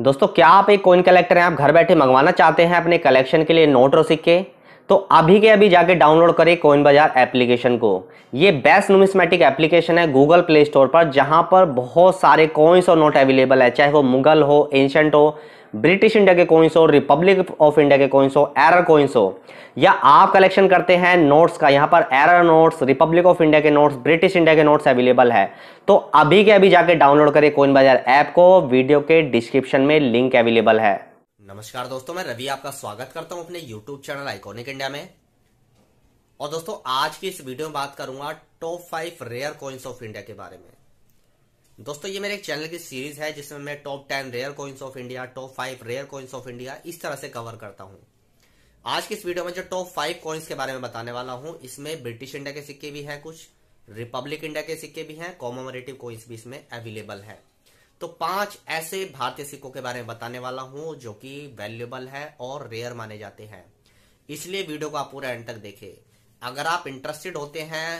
दोस्तों क्या आप एक कोइन कलेक्टर हैं आप घर बैठे मंगवाना चाहते हैं अपने कलेक्शन के लिए नोट और सिक्के तो अभी के अभी जाके डाउनलोड करें कोइन बाजार एप्लीकेशन को ये बेस्ट नोमिसमेटिक एप्लीकेशन है गूगल प्ले स्टोर पर जहां पर बहुत सारे कोइंस और नोट अवेलेबल है चाहे वो मुगल हो एंशंट हो ब्रिटिश इंडिया के कॉइंस हो रिपब्लिक ऑफ इंडिया के कॉइंस हो एरर कॉइंस हो या आप कलेक्शन करते हैं नोट्स का यहाँ पर error notes Republic of India के नोट्स ब्रिटिश इंडिया के नोट्स अवेलेबल है तो अभी के अभी जाके डाउनलोड करें कोइन बाजार ऐप को वीडियो के डिस्क्रिप्शन में लिंक अवेलेबल है नमस्कार दोस्तों मैं रवि आपका स्वागत करता हूं अपने यूट्यूब चैनल आइकोनिक इंडिया में और दोस्तों आज की इस वीडियो में बात करूंगा top five rare coins of India के बारे में दोस्तों ये मेरे एक चैनल की सीरीज है जिसमें मैं top ten rare coins of India top five rare coins of India इस तरह से कवर करता हूँ आज की इस वीडियो में जो टॉप फाइव कॉइन्स के बारे में बताने वाला हूँ इसमें ब्रिटिश इंडिया के सिक्के भी हैं कुछ रिपब्लिक इंडिया के सिक्के भी हैं कॉमोमरेटिव कॉइन्स भी इसमें अवेलेबल है तो पांच ऐसे भारतीय सिक्कों के बारे में बताने वाला हूँ जो कि वैल्यूएबल है और रेयर माने जाते हैं इसलिए वीडियो को आप पूरा एंड तक देखें अगर आप इंटरेस्टेड होते हैं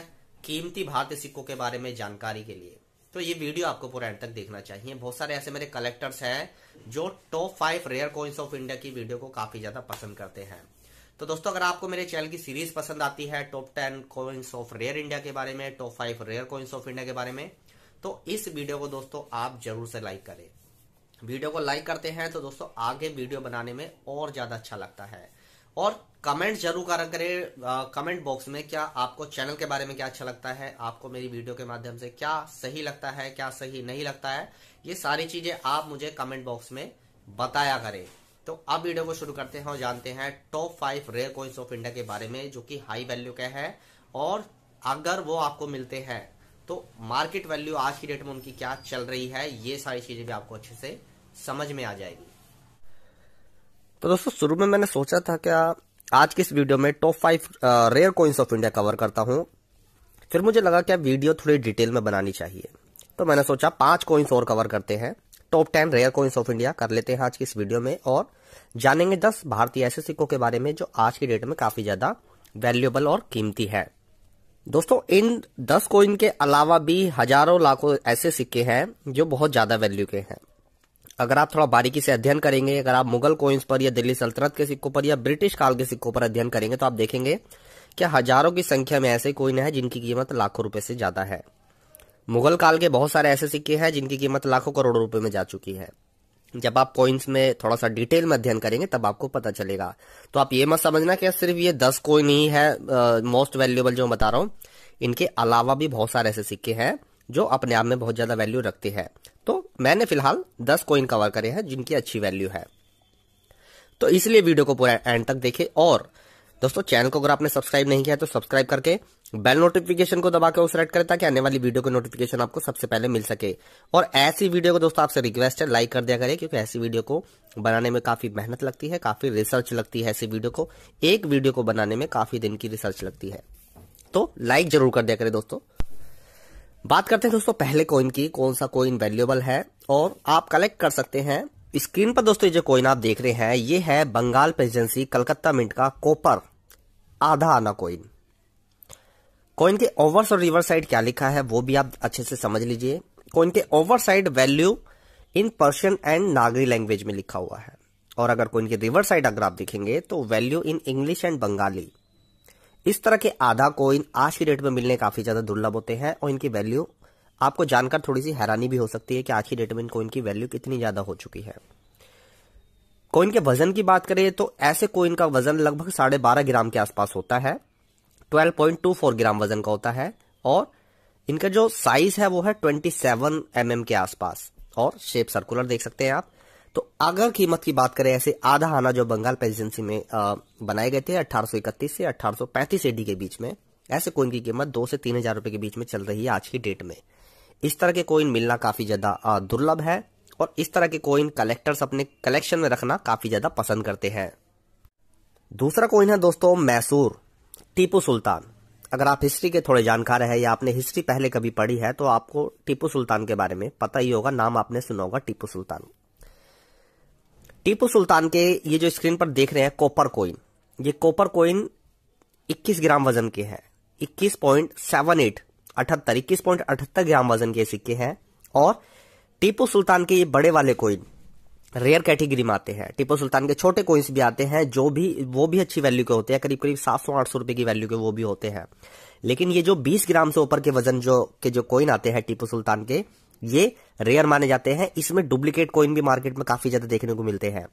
कीमती भारतीय सिक्कों के बारे में जानकारी के लिए तो ये वीडियो आपको पूरा एंड तक देखना चाहिए बहुत सारे ऐसे मेरे कलेक्टर्स हैं जो top five rare coins of India की वीडियो को काफी ज्यादा पसंद करते हैं तो दोस्तों अगर आपको मेरे चैनल की सीरीज पसंद आती है top ten coins of rare India के बारे में top five rare coins of India के बारे में तो इस वीडियो को दोस्तों आप जरूर से लाइक करें वीडियो को लाइक करते हैं तो दोस्तों आगे वीडियो बनाने में और ज्यादा अच्छा लगता है और कमेंट जरूर करा करें कमेंट बॉक्स में क्या आपको चैनल के बारे में क्या अच्छा लगता है आपको मेरी वीडियो के माध्यम से क्या सही लगता है क्या सही नहीं लगता है ये सारी चीजें आप मुझे कमेंट बॉक्स में बताया करें तो अब वीडियो को शुरू करते हैं और जानते हैं top five rare coins of India के बारे में जो कि हाई वैल्यू के हैं और अगर वो आपको मिलते हैं तो मार्केट वैल्यू आज की डेट में उनकी क्या चल रही है ये सारी चीजें भी आपको अच्छे से समझ में आ जाएगी तो दोस्तों शुरू में मैंने सोचा था क्या आज की इस वीडियो में top five rare coins of India cover करता हूँ फिर मुझे लगा क्या वीडियो थोड़ी डिटेल में बनानी चाहिए तो मैंने सोचा पांच कॉइन्स और कवर करते हैं top ten rare coins of India कर लेते हैं आज की इस वीडियो में और जानेंगे दस भारतीय ऐसे सिक्कों के बारे में जो आज की डेट में काफी ज्यादा वैल्यूएबल और कीमती है दोस्तों इन दस कॉइन के अलावा भी हजारों लाखों ऐसे सिक्के हैं जो बहुत ज्यादा वैल्यू के हैं अगर आप थोड़ा बारीकी से अध्ययन करेंगे अगर आप मुगल कोइंस पर या दिल्ली सल्तनत के सिक्कों पर या ब्रिटिश काल के सिक्कों पर अध्ययन करेंगे तो आप देखेंगे कि हजारों की संख्या में ऐसे कोइन है जिनकी कीमत लाखों रुपए से ज्यादा है मुगल काल के बहुत सारे ऐसे सिक्के हैं जिनकी कीमत लाखों करोड़ों रुपए में जा चुकी है जब आप कॉइन्स में थोड़ा सा डिटेल में अध्ययन करेंगे तब आपको पता चलेगा तो आप ये मत समझना कि सिर्फ ये दस कोइन ही है मोस्ट वैल्यूएबल जो मैं बता रहा हूं इनके अलावा भी बहुत सारे ऐसे सिक्के हैं जो अपने आप में बहुत ज़्यादा वैल्यू रखती है तो मैंने फिलहाल दस कॉइन कवर करे हैं जिनकी अच्छी वैल्यू है तो इसलिए वीडियो को पूरा एंड तक देखे और दोस्तों चैनल को अगर आपने सब्सक्राइब नहीं किया तो सब्सक्राइब करके बेल नोटिफिकेशन को दबा के उस रेड करें ताकि आने वाली वीडियो की नोटिफिकेशन आपको सबसे पहले मिल सके और ऐसी वीडियो को दोस्तों आपसे रिक्वेस्ट है लाइक कर दिया करें क्योंकि ऐसी वीडियो को बनाने में काफ़ी मेहनत लगती है काफ़ी रिसर्च लगती है ऐसी वीडियो को एक वीडियो को बनाने में काफ़ी दिन की रिसर्च लगती है तो लाइक जरूर कर दिया करें दोस्तों बात करते हैं दोस्तों पहले कॉइन की कौन सा कोइन वैल्यूएबल है और आप कलेक्ट कर सकते हैं स्क्रीन पर दोस्तों जो कॉइन आप देख रहे हैं ये है बंगाल प्रेसिडेंसी कलकत्ता मिंट का कोपर आधा आना कोइन कोइन के ओवर और रिवर साइड क्या लिखा है वो भी आप अच्छे से समझ लीजिए कोइन के ओवर side value in Persian and Nagari language में लिखा हुआ है और अगर कोइन के रिवर साइड अगर आप देखेंगे तो value in English and Bengali इस तरह के आधा कोइन आज की डेट में मिलने काफ़ी ज़्यादा दुर्लभ होते हैं और इनकी वैल्यू आपको जानकर थोड़ी सी हैरानी भी हो सकती है कि आज की डेट में इन कोइन की वैल्यू कितनी ज़्यादा हो चुकी है कोइन के वजन की बात करें तो ऐसे कोइन का वजन लगभग साढ़े बारह ग्राम के आसपास होता है twelve point two four gram वजन का होता है और इनका जो साइज है वो है ट्वेंटी सेवन एम के आसपास और शेप सर्कुलर देख सकते हैं आप तो अगर कीमत की बात करें ऐसे आधा आना जो बंगाल प्रेजिडेंसी में बनाए गए थे 1831 से 1835 एडी के बीच में ऐसे कोइन की कीमत दो से तीन हजार रुपए के बीच में चल रही है आज की डेट में इस तरह के कोइन मिलना काफ़ी ज़्यादा दुर्लभ है और इस तरह के कोइन कलेक्टर्स अपने कलेक्शन में रखना काफ़ी ज़्यादा पसंद करते हैं दूसरा कोइन है दोस्तों मैसूर टीपू सुल्तान अगर आप हिस्ट्री के थोड़े जानकार है या आपने हिस्ट्री पहले कभी पढ़ी है तो आपको टीपू सुल्तान के बारे में पता ही होगा नाम आपने सुना होगा टीपू सुल्तान टीपू सुल्तान के ये जो स्क्रीन पर देख रहे हैं कॉपर कोइन ये कॉपर कोइन 21 ग्राम वजन के हैं 21.78 पॉइंट सेवन एट अठहत्तर इक्कीस पॉइंट अठहत्तर ग्राम वजन के सिक्के हैं और टीपू सुल्तान के ये बड़े वाले कोइन रेयर कैटेगरी में आते हैं टीपू सुल्तान के छोटे कोइंस भी आते हैं जो भी वो भी अच्छी वैल्यू के होते हैं करीब करीब सात सौ आठ सौ रुपए की वैल्यू के वो भी होते हैं लेकिन ये जो बीस ग्राम से ऊपर के वजन जो के जो कोइन आते हैं टीपू सुल्तान के ये रेयर माने जाते हैं इसमें डुप्लीकेट कॉइन भी मार्केट में काफी ज्यादा देखने को मिलते हैं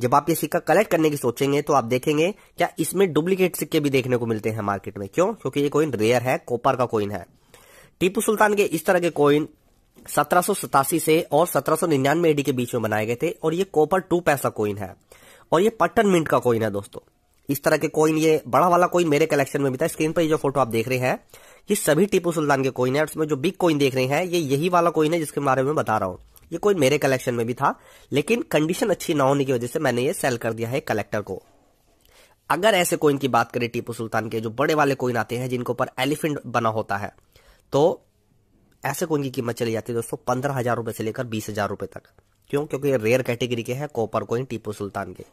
जब आप ये सिक्का कलेक्ट करने की सोचेंगे तो आप देखेंगे क्या इसमें डुप्लीकेट सिक्के भी देखने को मिलते हैं मार्केट में क्यों क्योंकि ये कॉइन रेयर है कोपर का कॉइन है टीपू सुल्तान के इस तरह के कॉइन सत्रह से और सत्रह सौ एडी के बीच में बनाए गए थे और ये कोपर टू पैसा कॉइन है और ये पट्टन मिंट का कॉइन है दोस्तों इस तरह के कॉइन ये बड़ा वाला कॉइन मेरे कलेक्शन में भी था स्क्रीन पर ये जो फोटो आप देख रहे हैं ये सभी टीपू सुल्तान के कोइन है उसमें जो बिग कोइन देख रहे हैं ये यही वाला कोइन है जिसके बारे में बता रहा हूँ ये कोइन मेरे कलेक्शन में भी था लेकिन कंडीशन अच्छी ना होने की वजह से मैंने ये सेल कर दिया है कलेक्टर को अगर ऐसे कोइन की बात करें टीपू सुल्तान के जो बड़े वाले कोइन आते हैं जिनके ऊपर एलिफेंट बना होता है तो ऐसे कोइन की कीमत चली जाती है दोस्तों पंद्रह हजार रुपए से लेकर बीस हजार रुपए तक क्यों क्योंकि ये रेयर कैटेगरी के हैं कॉपर कोइन टीपू सुल्तान के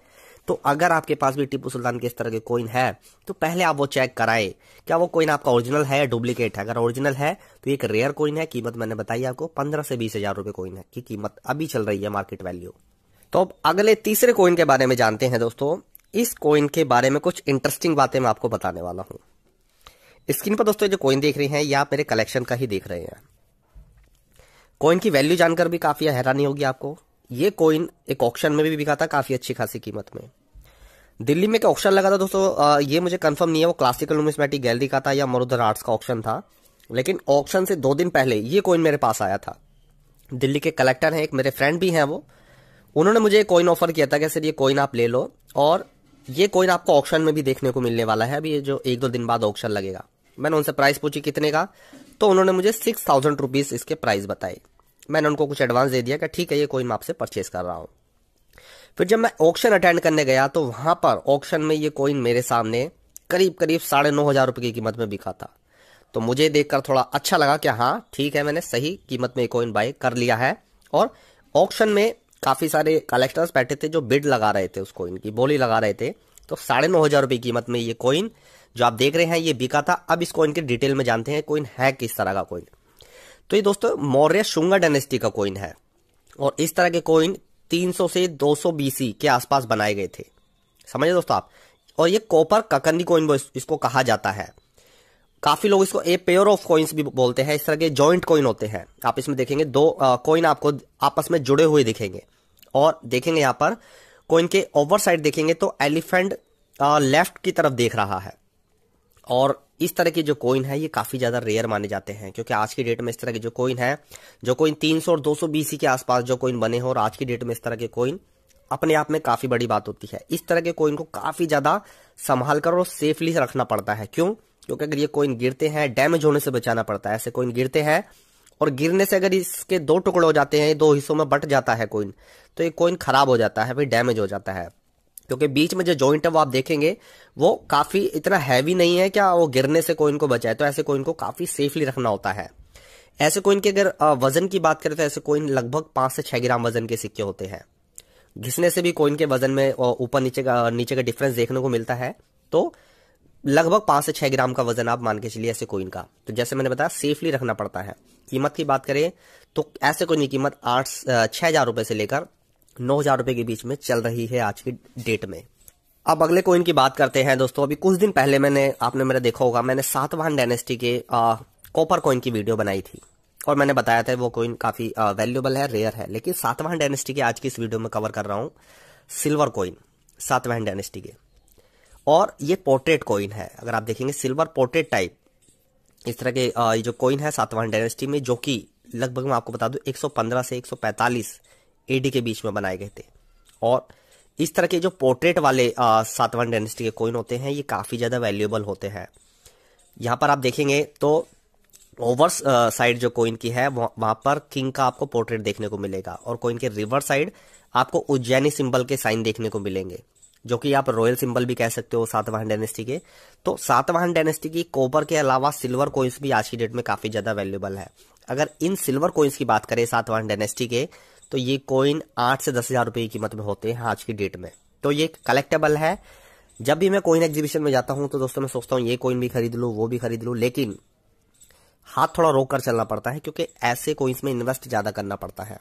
तो अगर आपके पास भी टीपू सुल्तान के इस तरह के कोइन है तो पहले आप वो चेक कराए क्या वो कोइन आपका ओरिजिनल है या डुप्लीकेट है अगर ओरिजिनल है तो एक रेयर कोइन है कीमत मैंने बताई आपको पंद्रह से बीस हजार रुपए कोइन है की कीमत अभी चल रही है मार्केट वैल्यू तो अब अगले तीसरे कोइन के बारे में जानते हैं दोस्तों इस कोइन के बारे में कुछ इंटरेस्टिंग बातें मैं आपको बताने वाला हूँ स्क्रीन पर दोस्तों जो कोइन देख रहे हैं या मेरे कलेक्शन का ही देख रहे हैं कोइन की वैल्यू जानकर भी काफ़ी हैरानी होगी आपको ये कोइन एक ऑक्शन में भी बिका था काफ़ी अच्छी खासी कीमत में दिल्ली में क्या ऑप्शन लगा था दोस्तों ये मुझे कंफर्म नहीं है वो क्लासिकल नुमिस्मेटिक गैलरी का था या मरुधर आर्ट्स का ऑप्शन था लेकिन ऑप्शन से दो दिन पहले ये कॉइन मेरे पास आया था दिल्ली के कलेक्टर हैं एक मेरे फ्रेंड भी हैं वो उन्होंने मुझे कॉइन ऑफर किया था कि सर ये कॉइन आप ले लो और ये कॉइन आपको ऑप्शन में भी देखने को मिलने वाला है अभी जो एक दो दिन बाद ऑप्शन लगेगा मैंने उनसे प्राइस पूछी कितने का तो उन्होंने मुझे सिक्स थाउजेंड रुपीज़ इसके प्राइस बताए मैंने उनको कुछ एडवांस दे दिया कि ठीक है ये कॉइन मैं आपसे परचेज कर रहा हूँ फिर तो जब मैं ऑक्शन अटेंड करने गया तो वहां पर ऑक्शन में ये कॉइन मेरे सामने करीब करीब साढ़े नौ हज़ार रुपये की कीमत में बिका था तो मुझे देखकर थोड़ा अच्छा लगा कि हाँ ठीक है मैंने सही कीमत में ये कॉइन बाय कर लिया है और ऑक्शन में काफ़ी सारे कलेक्टर्स बैठे थे जो बिड लगा रहे थे उस कॉइन की बोली लगा रहे थे तो साढ़े नौ हज़ार रुपये कीमत में ये कॉइन जो आप देख रहे हैं ये बिका था अब इस कॉइन के डिटेल में जानते हैं कॉइन है किस तरह का कॉइन तो ये दोस्तों मौर्य शुंगा डायनेस्टी का कॉइन है और इस तरह के कॉइन 300 से 200 बीसी के आसपास बनाए गए थे समझे दोस्तों आप और ये कॉपर ककंदी कोइन इसको कहा जाता है काफी लोग इसको ए पेयर ऑफ कॉइन्स भी बोलते हैं इस तरह के जॉइंट कॉइन होते हैं आप इसमें देखेंगे दो कॉइन आपको आपस में जुड़े हुए दिखेंगे और देखेंगे यहाँ पर कॉइन के ओवर साइड देखेंगे तो एलिफेंट लेफ्ट की तरफ देख रहा है और इस तरह के जो कोइन है ये काफ़ी ज़्यादा रेयर माने जाते हैं क्योंकि आज की डेट में इस तरह के जो कोइन है जो कोइन 300 और 200 बीसी के आसपास जो कोइन बने हो और आज की डेट में इस तरह के कोइन अपने आप में काफ़ी बड़ी बात होती है इस तरह के कोइन को काफ़ी ज़्यादा संभाल कर और सेफली रखना पड़ता है क्यों क्योंकि अगर ये कोइन गिरते हैं डैमेज होने से बचाना पड़ता है ऐसे कोइन गिरते हैं और गिरने से अगर इसके दो टुकड़े हो जाते हैं दो हिस्सों में बट जाता है कोइन तो ये कोइन खराब हो जाता है फिर डैमेज हो जाता है क्योंकि बीच में जो जॉइंट है वो आप देखेंगे वो काफ़ी इतना हैवी नहीं है क्या वो गिरने से कोइन को बचाए तो ऐसे कोइन को काफ़ी सेफली रखना होता है ऐसे कोइन के अगर वजन की बात करें तो ऐसे कोइन लगभग पांच से छह ग्राम वजन के सिक्के होते हैं घिसने से भी कोइन के वजन में ऊपर नीचे का नीचे का डिफरेंस देखने को मिलता है तो लगभग पांच से छह ग्राम का वजन आप मान के चलिए ऐसे कोइन का तो जैसे मैंने बताया सेफली रखना पड़ता है कीमत की बात करें तो ऐसे कोइन की कीमत आठ छह हज़ार रुपए से लेकर नौ हजार रुपए के बीच में चल रही है आज की डेट में अब अगले कोइन की बात करते हैं दोस्तों अभी कुछ दिन पहले मैंने आपने मेरा देखा होगा मैंने सातवाहन डायनेस्टी के कॉपर कॉइन की वीडियो बनाई थी और मैंने बताया था वो कॉइन काफी वैल्यूबल है रेयर है लेकिन सातवाहन डायनेस्टी के आज की इस वीडियो में कवर कर रहा हूँ सिल्वर कॉइन सातवाहन डायनेस्टी के और ये पोर्ट्रेट कॉइन है अगर आप देखेंगे सिल्वर पोर्ट्रेट टाइप इस तरह के आ, जो कॉइन है सातवाहन डायनेस्टी में जो कि लगभग मैं आपको बता दू एक से एक एडी के बीच में बनाए गए थे और इस तरह के जो पोर्ट्रेट वाले सातवन डायनेस्टी के कोइन होते हैं ये काफ़ी ज़्यादा वैल्यूएबल होते हैं यहाँ पर आप देखेंगे तो ओवर साइड जो कोइन की है वहाँ पर किंग का आपको पोर्ट्रेट देखने को मिलेगा और कोइन के रिवर साइड आपको उज्जैनी सिंबल के साइन देखने को मिलेंगे जो कि आप रॉयल सिंबल भी कह सकते हो सातवाहन डायनेस्टी के तो सातवाहन डायनेस्टी की कोपर के अलावा सिल्वर कोइंस भी आज की डेट में काफ़ी ज़्यादा वैल्यूबल है अगर इन सिल्वर कोइंस की बात करें सातवाहन डायनेस्टी के तो ये कॉइन आठ से दस हजार रुपए की कीमत में होते हैं आज की डेट में तो ये कलेक्टेबल है जब भी मैं कॉइन एग्जीबिशन में जाता हूं तो दोस्तों मैं सोचता हूं ये कॉइन भी खरीद लू वो भी खरीद लू लेकिन हाथ थोड़ा रोक कर चलना पड़ता है क्योंकि ऐसे कोइंस में इन्वेस्ट ज़्यादा करना पड़ता है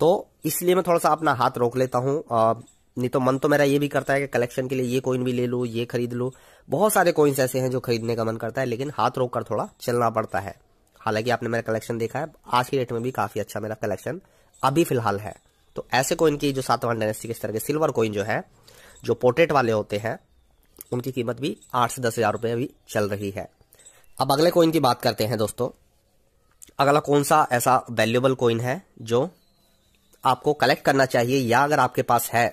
तो इसलिए मैं थोड़ा सा अपना हाथ रोक लेता हूं नहीं तो मन तो मेरा ये भी करता है कि कलेक्शन के लिए ये कोइन भी ले लू ये खरीद लू बहुत सारे कोइंस ऐसे हैं जो खरीदने का मन करता है लेकिन हाथ रोक कर थोड़ा चलना पड़ता है हालांकि आपने मेरा कलेक्शन देखा है आज की डेट में भी काफ़ी अच्छा मेरा कलेक्शन अभी फिलहाल है तो ऐसे कोइन की जो सातवां डायनेस्टी के स्तर के सिल्वर कोइन जो है जो पोर्ट्रेट वाले होते हैं उनकी कीमत भी आठ से दस हजार रुपये अभी चल रही है अब अगले कोइन की बात करते हैं दोस्तों अगला कौन सा ऐसा वैल्यूबल कोइन है जो आपको कलेक्ट करना चाहिए या अगर आपके पास है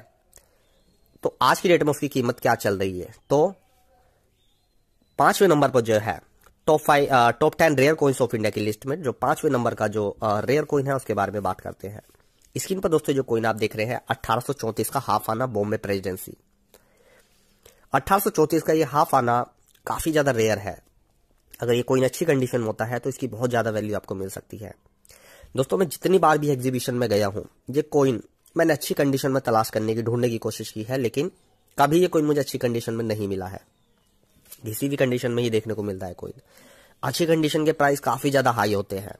तो आज की डेट में उसकी कीमत क्या चल रही है तो पांचवें नंबर पर जो है top five top ten rare coins of India की लिस्ट में जो पांचवें नंबर का जो रेयर uh, कोइन है उसके बारे में बात करते हैं स्क्रीन पर दोस्तों जो कोइन आप देख रहे हैं अट्ठारह का हाफ आना बॉम्बे प्रेजिडेंसी अट्ठारह का ये हाफ आना काफी ज्यादा रेयर है अगर ये कोइन अच्छी कंडीशन में होता है तो इसकी बहुत ज्यादा वैल्यू आपको मिल सकती है दोस्तों मैं जितनी बार भी एग्जीबिशन में गया हूं ये कोइन मैंने अच्छी कंडीशन में तलाश करने की ढूंढने की कोशिश की है लेकिन कभी ये कोइन मुझे अच्छी कंडीशन में नहीं मिला है किसी भी कंडीशन में ही देखने को मिलता है कोइन अच्छी कंडीशन के प्राइस काफी ज्यादा हाई होते हैं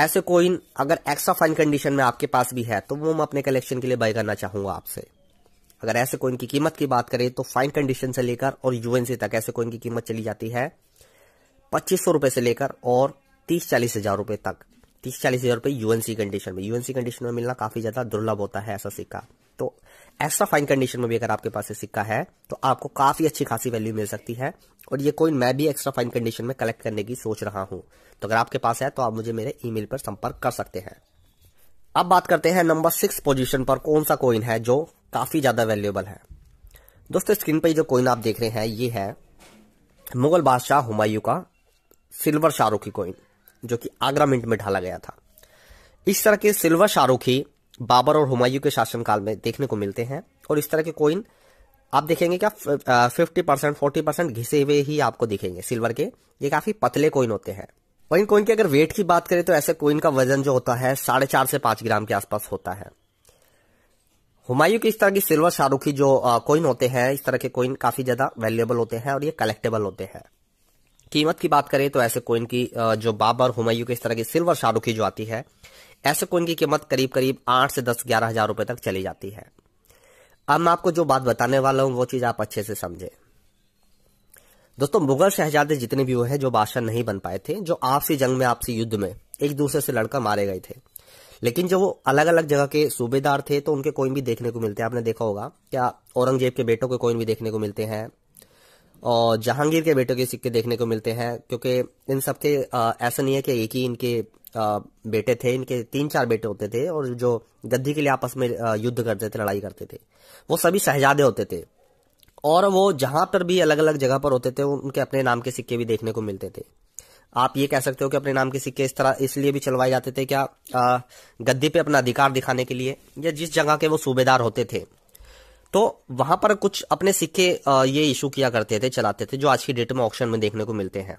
ऐसे कोइन अगर एक्स्ट्रा फाइन कंडीशन में आपके पास भी है तो वो मैं अपने कलेक्शन के लिए बाय करना चाहूंगा आपसे अगर ऐसे कोइन की कीमत की बात करें तो फाइन कंडीशन से लेकर और यूएनसी तक ऐसे कोइन की कीमत चली जाती है पच्चीस सौ रुपए से लेकर और तीस चालीस हजार रुपए तक तीस चालीस हजार रुपए यूएनसी कंडीशन में यूएनसी कंडीशन में मिलना काफी ज्यादा दुर्लभ होता है ऐसा सिक्का एक्स्ट्रा फाइन कंडीशन में भी अगर आपके पास ये सिक्का है तो आपको काफी अच्छी खासी वैल्यू मिल सकती है और ये कोइन मैं भी एक्स्ट्रा फाइन कंडीशन में कलेक्ट करने की सोच रहा हूँ तो अगर आपके पास है तो आप मुझे मेरे ईमेल पर संपर्क कर सकते हैं अब बात करते हैं नंबर सिक्स पोजिशन पर कौन सा कोइन है जो काफी ज्यादा वैल्यूएबल है दोस्तों स्क्रीन पर जो कोइन आप देख रहे हैं ये है मुगल बादशाह हुमायूं का सिल्वर शाहरुखी कोइन जो कि आगरा मिंट में ढाला गया था इस तरह के सिल्वर शाहरुखी बाबर और हुमायूं के शासनकाल में देखने को मिलते हैं और इस तरह के कोइन आप देखेंगे क्या फिफ्टी परसेंट फोर्टी परसेंट घिसे हुए ही आपको दिखेंगे सिल्वर के ये काफी पतले कोइन होते हैं और इन कोइन की अगर वेट की बात करें तो ऐसे कोइन का वजन जो होता है साढ़े चार से पांच ग्राम के आसपास होता है हुमायूं की इस तरह की सिल्वर शाहरुखी जो कोइन होते हैं इस तरह के कोइन काफी ज्यादा वैल्यूएबल होते हैं और ये कलेक्टेबल होते हैं कीमत की बात करें तो ऐसे कोइन की जो बाबर हुमायूं के इस तरह की सिल्वर शाहरुखी जो आती है ऐसे कोइन की कीमत करीब करीब आठ से दस ग्यारह हजार रुपए तक चली जाती है अब मैं आपको जो बात बताने वाला हूँ वो चीज़ आप अच्छे से समझे दोस्तों मुगल शहजादे जितने भी हुए हैं जो बादशाह नहीं बन पाए थे जो आपसी जंग में आपसी युद्ध में एक दूसरे से लड़कर मारे गए थे लेकिन जब वो अलग अलग जगह के सूबेदार थे तो उनके कोइन भी देखने को मिलते हैं आपने देखा होगा क्या औरंगजेब के बेटों के कोइन भी देखने को मिलते हैं और जहांगीर के बेटों के सिक्के देखने को मिलते हैं क्योंकि इन सबके ऐसा नहीं है कि एक ही इनके बेटे थे इनके तीन चार बेटे होते थे और जो गद्दी के लिए आपस में युद्ध करते थे लड़ाई करते थे वो सभी शहजादे होते थे और वो जहां पर भी अलग अलग जगह पर होते थे उनके अपने नाम के सिक्के भी देखने को मिलते थे आप ये कह सकते हो कि अपने नाम के सिक्के इस तरह इसलिए भी चलवाए जाते थे क्या आ, गद्दी पे अपना अधिकार दिखाने के लिए या जिस जगह के वो सूबेदार होते थे तो वहां पर कुछ अपने सिक्के ये इशू किया करते थे चलाते थे जो आज की डेट में ऑप्शन में देखने को मिलते हैं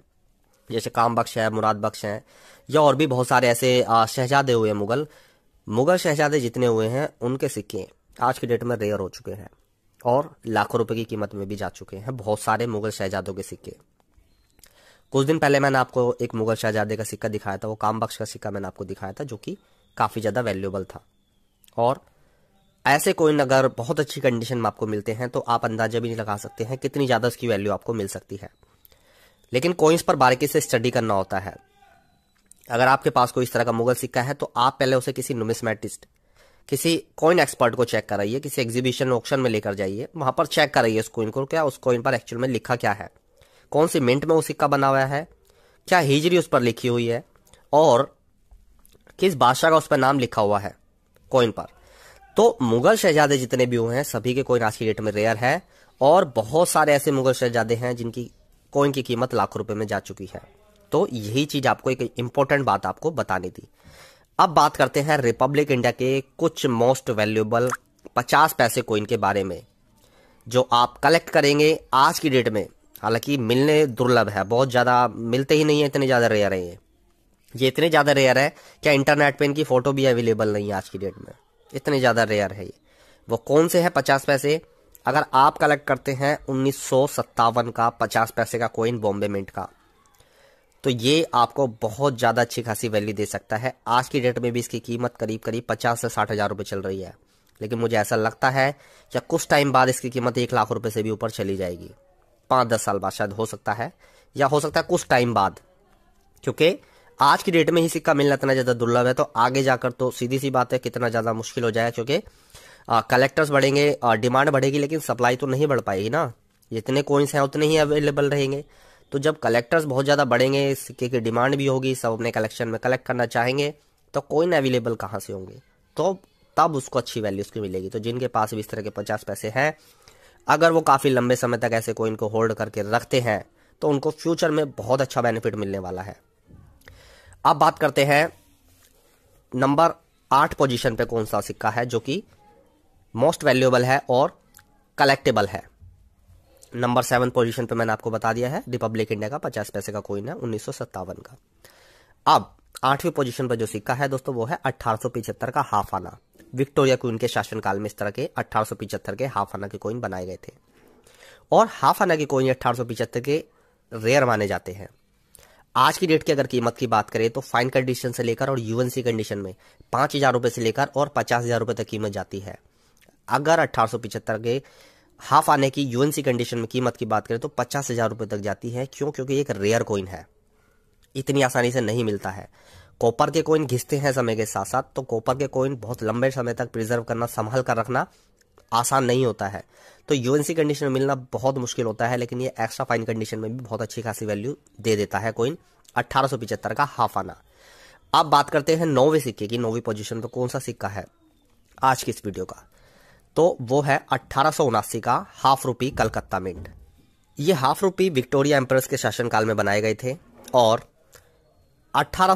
जैसे काम बख्श है मुराद बख्श हैं या और भी बहुत सारे ऐसे शहजादे हुए मुगल मुगल शहजादे जितने हुए हैं उनके सिक्के आज के डेट में रेयर हो चुके हैं और लाखों रुपए की कीमत में भी जा चुके हैं बहुत सारे मुगल शहजादों के सिक्के कुछ दिन पहले मैंने आपको एक मुगल शहजादे का सिक्का दिखाया था वो काम बख्श का सिक्का मैंने आपको दिखाया था जो कि काफ़ी ज़्यादा वैल्यूबल था और ऐसे कोई अगर बहुत अच्छी कंडीशन में आपको मिलते हैं तो आप अंदाजा भी नहीं लगा सकते हैं कितनी ज़्यादा उसकी वैल्यू आपको मिल सकती है लेकिन कोइंस पर बारीकी से स्टडी करना होता है अगर आपके पास कोई इस तरह का मुगल सिक्का है तो आप पहले उसे किसी नुमिसमेटिस्ट किसी कॉइन एक्सपर्ट को चेक कराइए किसी एग्जीबिशन ऑप्शन में लेकर जाइए वहां पर चेक कराइए उस कॉइन को क्या उस कॉइन पर एक्चुअल में लिखा क्या है कौन सी मिनट में वो सिक्का बना हुआ है क्या हिजरी उस पर लिखी हुई है और किस बादशाह का उस पर नाम लिखा हुआ है कॉइन पर तो मुगल शहजादे जितने भी हुए हैं सभी के कॉइन आज की डेट में रेयर है और बहुत सारे ऐसे मुगल शहजादे हैं जिनकी कॉइन की कीमत लाखों रुपए में जा चुकी है तो यही चीज आपको एक इंपॉर्टेंट बात आपको बतानी थी अब बात करते हैं रिपब्लिक इंडिया के कुछ मोस्ट वैल्यूएबल पचास पैसे कोइन के बारे में जो आप कलेक्ट करेंगे आज की डेट में हालांकि मिलने दुर्लभ है बहुत ज़्यादा मिलते ही नहीं है इतने ज़्यादा रेयर है ये ये इतने ज़्यादा रेयर है क्या इंटरनेट पे इनकी फ़ोटो भी अवेलेबल नहीं है आज की डेट में इतने ज़्यादा रेयर है ये वो कौन से है पचास पैसे अगर आप कलेक्ट करते हैं उन्नीस का पचास पैसे का कोइन बॉम्बे मिंट का तो ये आपको बहुत ज़्यादा अच्छी खासी वैल्यू दे सकता है आज की डेट में भी इसकी कीमत करीब करीब पचास से साठ हज़ार रुपये चल रही है लेकिन मुझे ऐसा लगता है कि कुछ टाइम बाद इसकी कीमत एक लाख रुपये से भी ऊपर चली जाएगी पाँच दस साल बाद शायद हो सकता है या हो सकता है कुछ टाइम बाद क्योंकि आज की डेट में ही सिक्का मिलना इतना ज़्यादा दुर्लभ है तो आगे जाकर तो सीधी सी बात है कितना ज़्यादा मुश्किल हो जाएगा क्योंकि कलेक्टर्स बढ़ेंगे डिमांड बढ़ेगी लेकिन सप्लाई तो नहीं बढ़ पाएगी ना जितने कोइंस हैं उतने ही अवेलेबल रहेंगे तो जब कलेक्टर्स बहुत ज़्यादा बढ़ेंगे सिक्के की डिमांड भी होगी सब अपने कलेक्शन में कलेक्ट करना चाहेंगे तो कोइन अवेलेबल कहाँ से होंगे तो तब उसको अच्छी वैल्यू उसकी मिलेगी तो जिनके पास भी इस तरह के पचास पैसे हैं अगर वो काफ़ी लंबे समय तक ऐसे कोइन को होल्ड करके रखते हैं तो उनको फ्यूचर में बहुत अच्छा बेनिफिट मिलने वाला है अब बात करते हैं नंबर आठ पोजीशन पे कौन सा सिक्का है जो कि मोस्ट वैल्यूएबल है और कलेक्टेबल है नंबर सेवन पोजीशन पे मैंने आपको बता दिया है रिपब्लिक इंडिया का पचास पैसे का कोइन है उन्नीस का अब आठवीं पोजीशन पर जो सिक्का है दोस्तों वो है अट्ठारह का हाफ आना विक्टोरिया क्वीन के शासनकाल में इस तरह के अट्ठारह के हाफ आना के कोइन बनाए गए थे और हाफ आना के कोइन अट्ठारह के रेयर माने जाते हैं आज की डेट की अगर कीमत की बात करें तो फाइन कंडीशन से लेकर और यूएनसी कंडीशन में पांच हज़ार रुपए से लेकर और पचास हज़ार रुपये तक कीमत जाती है अगर अट्ठारह के हाफ आने की यूएनसी कंडीशन में कीमत की बात करें तो पचास हजार रुपए तक जाती है क्यों क्योंकि एक रेयर कॉइन है इतनी आसानी से नहीं मिलता है कॉपर के कॉइन घिसते हैं समय के साथ साथ तो कॉपर के कॉइन बहुत लंबे समय तक प्रिजर्व करना संभाल कर रखना आसान नहीं होता है तो यूएनसी कंडीशन में मिलना बहुत मुश्किल होता है लेकिन ये एक्स्ट्रा फाइन कंडीशन में भी बहुत अच्छी खासी वैल्यू दे देता है कॉइन अट्ठारह का हाफ आना अब बात करते हैं नौवे सिक्के की नौवीं पोजिशन पर कौन सा सिक्का है आज की इस वीडियो का तो वो है अट्ठारह का हाफ रूपी कलकत्ता मिंट ये हाफ रूपी विक्टोरिया एम्प्रेस के शासनकाल में बनाए गए थे और अट्ठारह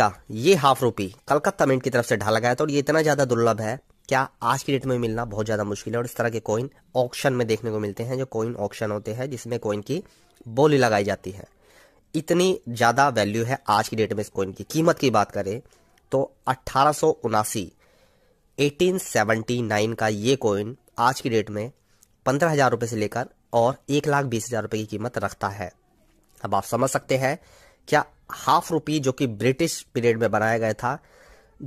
का ये हाफ रुपी कलकत्ता मिंट की तरफ से ढाला गया था और ये इतना ज़्यादा दुर्लभ है क्या आज की डेट में मिलना बहुत ज़्यादा मुश्किल है और इस तरह के कोइन ऑक्शन में देखने को मिलते हैं जो कोइन ऑक्शन होते हैं जिसमें कोइन की बोली लगाई जाती है इतनी ज़्यादा वैल्यू है आज की डेट में इस कोइन की कीमत की बात करें तो अट्ठारह 1879 का ये कोइन आज की डेट में पंद्रह हज़ार रुपये से लेकर और एक लाख बीस हज़ार रुपये की कीमत रखता है अब आप समझ सकते हैं क्या हाफ रुपी जो कि ब्रिटिश पीरियड में बनाया गया था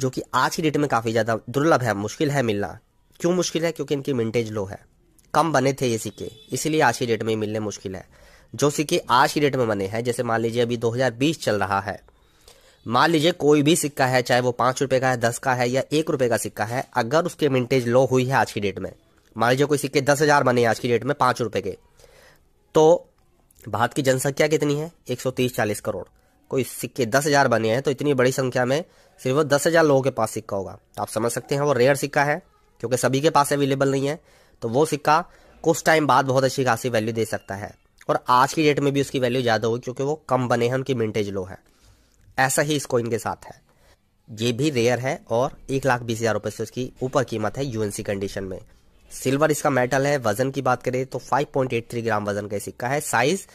जो कि आज की डेट में काफ़ी ज़्यादा दुर्लभ है मुश्किल है मिलना क्यों मुश्किल है क्योंकि इनकी मिंटेज लो है कम बने थे ये सिक्के इसीलिए आज की डेट में मिलने मुश्किल है जो सिक्के आज की डेट में बने हैं जैसे मान लीजिए अभी 2020 चल रहा है मान लीजिए कोई भी सिक्का है चाहे वो पाँच रुपये का है दस का है या एक रुपये का सिक्का है अगर उसकी मिनटेज लो हुई है आज की डेट में मान लीजिए कोई सिक्के दस हज़ार बने आज की डेट में पाँच रुपये के तो भारत की जनसंख्या कितनी है एक सौ तीस चालीस करोड़ कोई सिक्के दस हज़ार बने हैं तो इतनी बड़ी संख्या में सिर्फ दस हज़ार लोगों के पास सिक्का होगा आप समझ सकते हैं वो रेयर सिक्का है क्योंकि सभी के पास अवेलेबल नहीं है तो वो सिक्का कुछ टाइम बाद बहुत अच्छी खासी वैल्यू दे सकता है और आज की डेट में भी उसकी वैल्यू ज़्यादा होगी क्योंकि वो कम बने हैं उनकी मिनटेज लो है ऐसा ही इस इसको के साथ है ये भी रेयर है और एक लाख बीस हज़ार रुपए से उसकी ऊपर कीमत है यूएनसी कंडीशन में सिल्वर इसका मेटल है वजन की बात करें तो 5.83 ग्राम वजन का सिक्का है size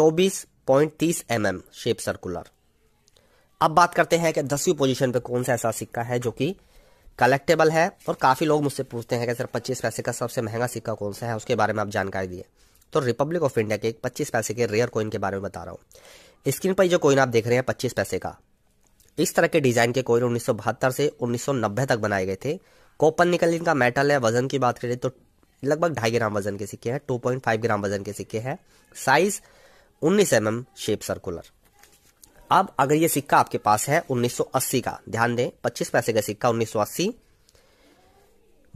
24.30 point mm shape circular अब बात करते हैं कि दसवीं पोजीशन पे कौन सा ऐसा सिक्का है जो कि कलेक्टेबल है और काफ़ी लोग मुझसे पूछते हैं कि सर पच्चीस पैसे का सबसे महंगा सिक्का कौन सा है उसके बारे में आप जानकारी दिए तो रिपब्लिक ऑफ इंडिया के एक पच्चीस पैसे के रेयर कोइन के बारे में बता रहा हूँ स्क्रीन पर जो कोइन आप देख रहे हैं पच्चीस पैसे का इस तरह के डिज़ाइन के कोइन उन्नीस से उन्नीस तक बनाए गए थे कोपन निकल इनका मेटल है वजन की बात करें तो लगभग ढाई ग्राम वजन के सिक्के हैं 2.5 ग्राम वजन के सिक्के हैं size 19 M mm shape circular अब अगर ये सिक्का आपके पास है 1980 का ध्यान दें 25 पैसे का सिक्का 1980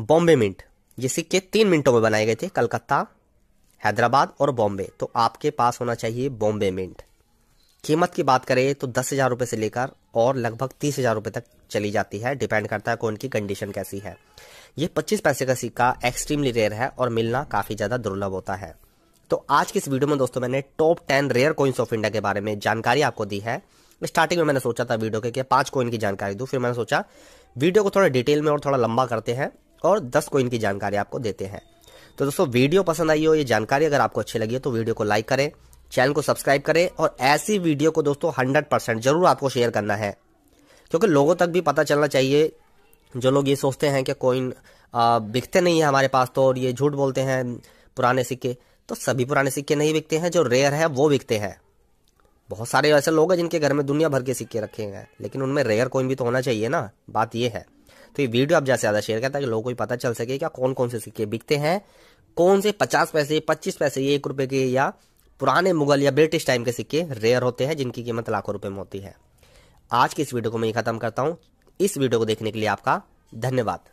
बॉम्बे मिंट ये सिक्के तीन मिनटों में बनाए गए थे कलकत्ता हैदराबाद और बॉम्बे तो आपके पास होना चाहिए बॉम्बे मिंट कीमत की बात करें तो दस हज़ार रुपये से लेकर और लगभग तीस हज़ार रुपये तक चली जाती है डिपेंड करता है कौन की कंडीशन कैसी है ये पच्चीस पैसे का सिक्का एक्सट्रीमली रेयर है और मिलना काफ़ी ज़्यादा दुर्लभ होता है तो आज की इस वीडियो में दोस्तों मैंने top ten rare coins of India के बारे में जानकारी आपको दी है स्टार्टिंग में मैंने सोचा था वीडियो के कि पाँच कोइन की जानकारी दूँ फिर मैंने सोचा वीडियो को थोड़ा डिटेल में और थोड़ा लंबा करते हैं और दस कोइन की जानकारी आपको देते हैं तो दोस्तों वीडियो पसंद आई हो ये जानकारी अगर आपको अच्छी लगी हो तो वीडियो को लाइक करें चैनल को सब्सक्राइब करें और ऐसी वीडियो को दोस्तों हंड्रेड परसेंट जरूर आपको शेयर करना है क्योंकि लोगों तक भी पता चलना चाहिए जो लोग ये सोचते हैं कि कोइन बिकते नहीं है हमारे पास तो और ये झूठ बोलते हैं पुराने सिक्के तो सभी पुराने सिक्के नहीं बिकते हैं जो रेयर है वो बिकते हैं बहुत सारे ऐसे लोग हैं जिनके घर में दुनिया भर के सिक्के रखे हैं लेकिन उनमें रेयर कोइन भी तो होना चाहिए ना बात ये है तो ये वीडियो आप ज़्यादा से ज़्यादा शेयर करें ताकि लोगों को पता चल सके क्या कौन कौन से सिक्के बिकते हैं कौन से पचास पैसे पच्चीस पैसे एक रुपये के या पुराने मुगल या ब्रिटिश टाइम के सिक्के रेयर होते हैं जिनकी कीमत लाखों रुपए में होती है आज की इस वीडियो को मैं खत्म करता हूँ इस वीडियो को देखने के लिए आपका धन्यवाद